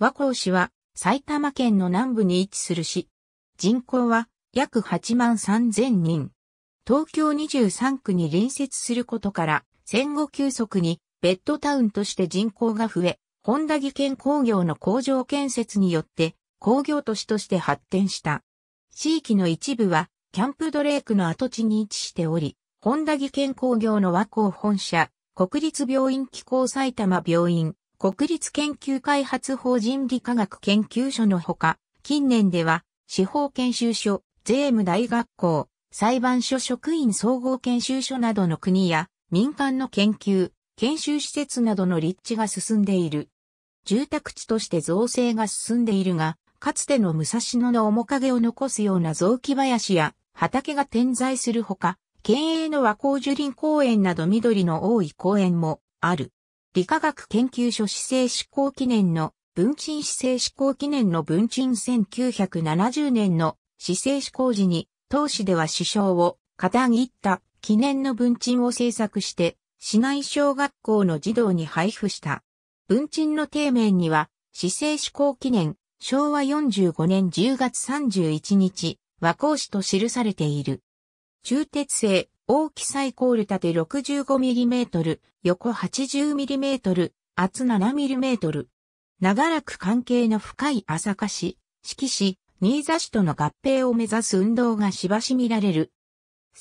和光市は埼玉県の南部に位置する市。人口は約8万3000人。東京23区に隣接することから戦後急速にベッドタウンとして人口が増え、本田技研工業の工場建設によって工業都市として発展した。地域の一部はキャンプドレークの跡地に位置しており、本田技研工業の和光本社、国立病院機構埼玉病院、国立研究開発法人理科学研究所のほか、近年では、司法研修所、税務大学校、裁判所職員総合研修所などの国や民間の研究、研修施設などの立地が進んでいる。住宅地として造成が進んでいるが、かつての武蔵野の面影を残すような雑木林や畑が点在するほか、県営の和光樹林公園など緑の多い公園もある。理化学研究所市政施行記念の文鎮市政施行記念の文鎮1970年の市政施行時に、当時では首相を肩切った記念の文鎮を制作して、市内小学校の児童に配布した。文鎮の底面には、市政施行記念、昭和45年10月31日、和光市と記されている。中鉄製、大きさイコール縦 65mm、横 80mm、厚 7mm。長らく関係の深い朝霞市、四季市、新座市との合併を目指す運動がしばし見られる。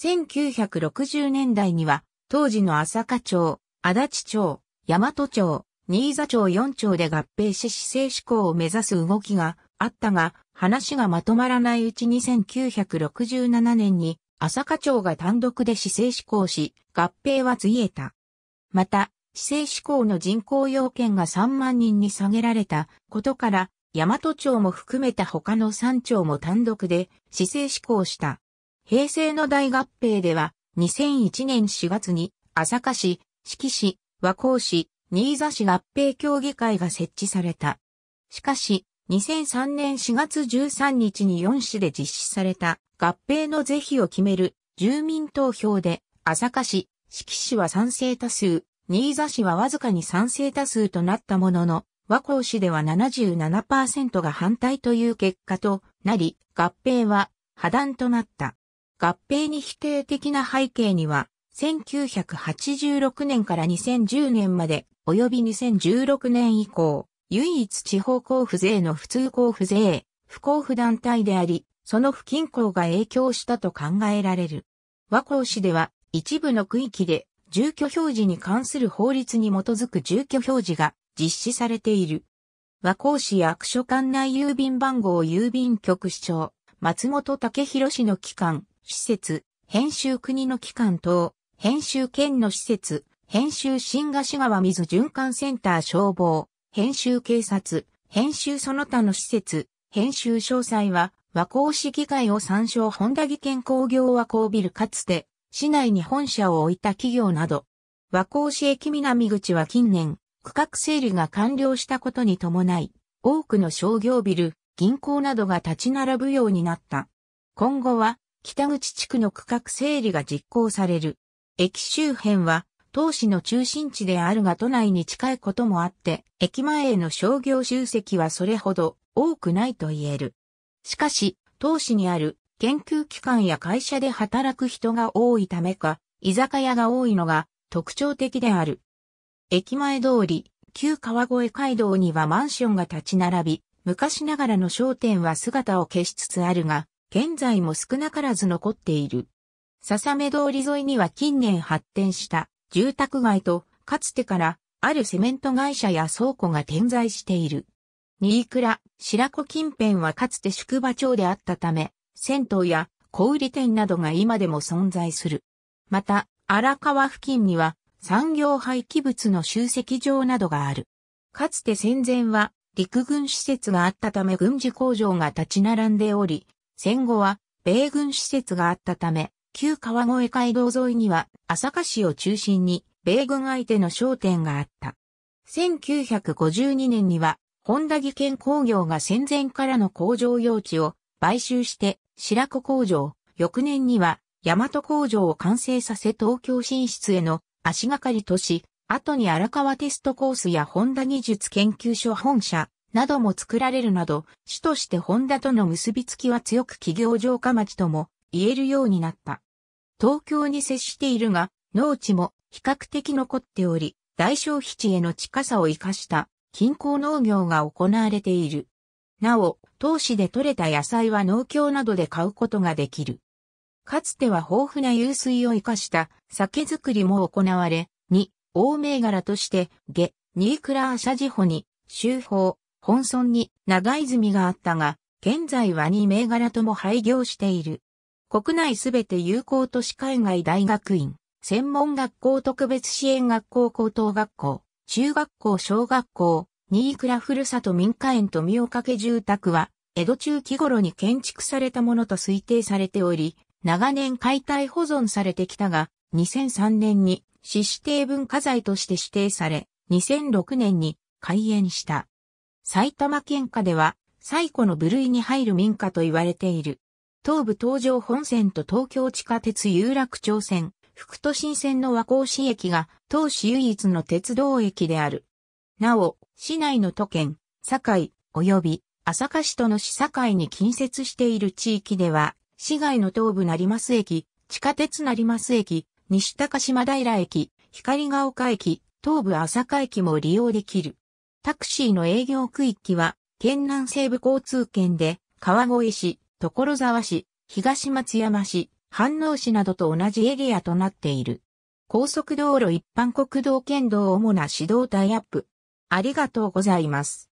1960年代には、当時の朝霞町、足立町、大和町、新座町4町で合併し市政志向を目指す動きがあったが、話がまとまらないうちに1967年に朝霞町が単独で市政施行し、合併はついえた。また、市政施行の人口要件が3万人に下げられたことから、大和町も含めた他の3町も単独で市政施行した。平成の大合併では、2001年4月に、朝霞市、四季市、和光市、新座市合併協議会が設置された。しかし、2003年4月13日に4市で実施された合併の是非を決める住民投票で、朝霞市、四季市は賛成多数、新座市はわずかに賛成多数となったものの、和光市では77%が反対という結果となり、合併は破談となった。合併に否定的な背景には、1986年から2010年まで、及び2016年以降、唯一地方交付税の普通交付税、不交付団体であり、その不均衡が影響したと考えられる。和光市では一部の区域で住居表示に関する法律に基づく住居表示が実施されている。和光市役所管内郵便番号郵便局市長、松本武弘氏の機関、施設、編集国の機関等、編集県の施設、編集新菓子川水循環センター消防、編集警察、編集その他の施設、編集詳細は和光市議会を参照本田技研工業和光ビルかつて、市内に本社を置いた企業など、和光市駅南口は近年、区画整理が完了したことに伴い、多くの商業ビル、銀行などが立ち並ぶようになった。今後は、北口地区の区画整理が実行される。駅周辺は、当市の中心地であるが都内に近いこともあって、駅前への商業集積はそれほど多くないと言える。しかし、当市にある研究機関や会社で働く人が多いためか、居酒屋が多いのが特徴的である。駅前通り、旧川越街道にはマンションが立ち並び、昔ながらの商店は姿を消しつつあるが、現在も少なからず残っている。笹目通り沿いには近年発展した住宅街と、かつてからあるセメント会社や倉庫が点在している。新倉、白子近辺はかつて宿場町であったため、銭湯や小売店などが今でも存在する。また、荒川付近には産業廃棄物の集積場などがある。かつて戦前は陸軍施設があったため軍事工場が立ち並んでおり、戦後は米軍施設があったため、旧川越街道沿いには朝霞市を中心に米軍相手の商店があった。1952年には本田技研工業が戦前からの工場用地を買収して白子工場、翌年には大和工場を完成させ東京進出への足がかりとし、後に荒川テストコースやホンダ技術研究所本社なども作られるなど、主としてホンダとの結びつきは強く企業城下町とも言えるようになった。東京に接しているが、農地も比較的残っており、大消費地への近さを生かした近郊農業が行われている。なお、当市で採れた野菜は農協などで買うことができる。かつては豊富な湧水を活かした酒造りも行われ、2、大銘柄として、下、ニークラーシャジホに、修法、本村に長泉があったが、現在は2銘柄とも廃業している。国内すべて友好都市海外大学院、専門学校特別支援学校高等学校、中学校小学校、新倉ふるさと民家園富岡家住宅は、江戸中期頃に建築されたものと推定されており、長年解体保存されてきたが、2003年に市指定文化財として指定され、2006年に開園した。埼玉県下では、最古の部類に入る民家と言われている。東武東上本線と東京地下鉄有楽町線、副都心線の和光市駅が、当市唯一の鉄道駅である。なお、市内の都県、堺、及び、朝霞市との市堺に近接している地域では、市外の東部成増駅、地下鉄成増駅、西高島平駅、光が丘駅、東部朝霞駅も利用できる。タクシーの営業区域は、県南西部交通圏で、川越市、所沢市、東松山市、飯能市などと同じエリアとなっている。高速道路一般国道県道主な指導タイアップ。ありがとうございます。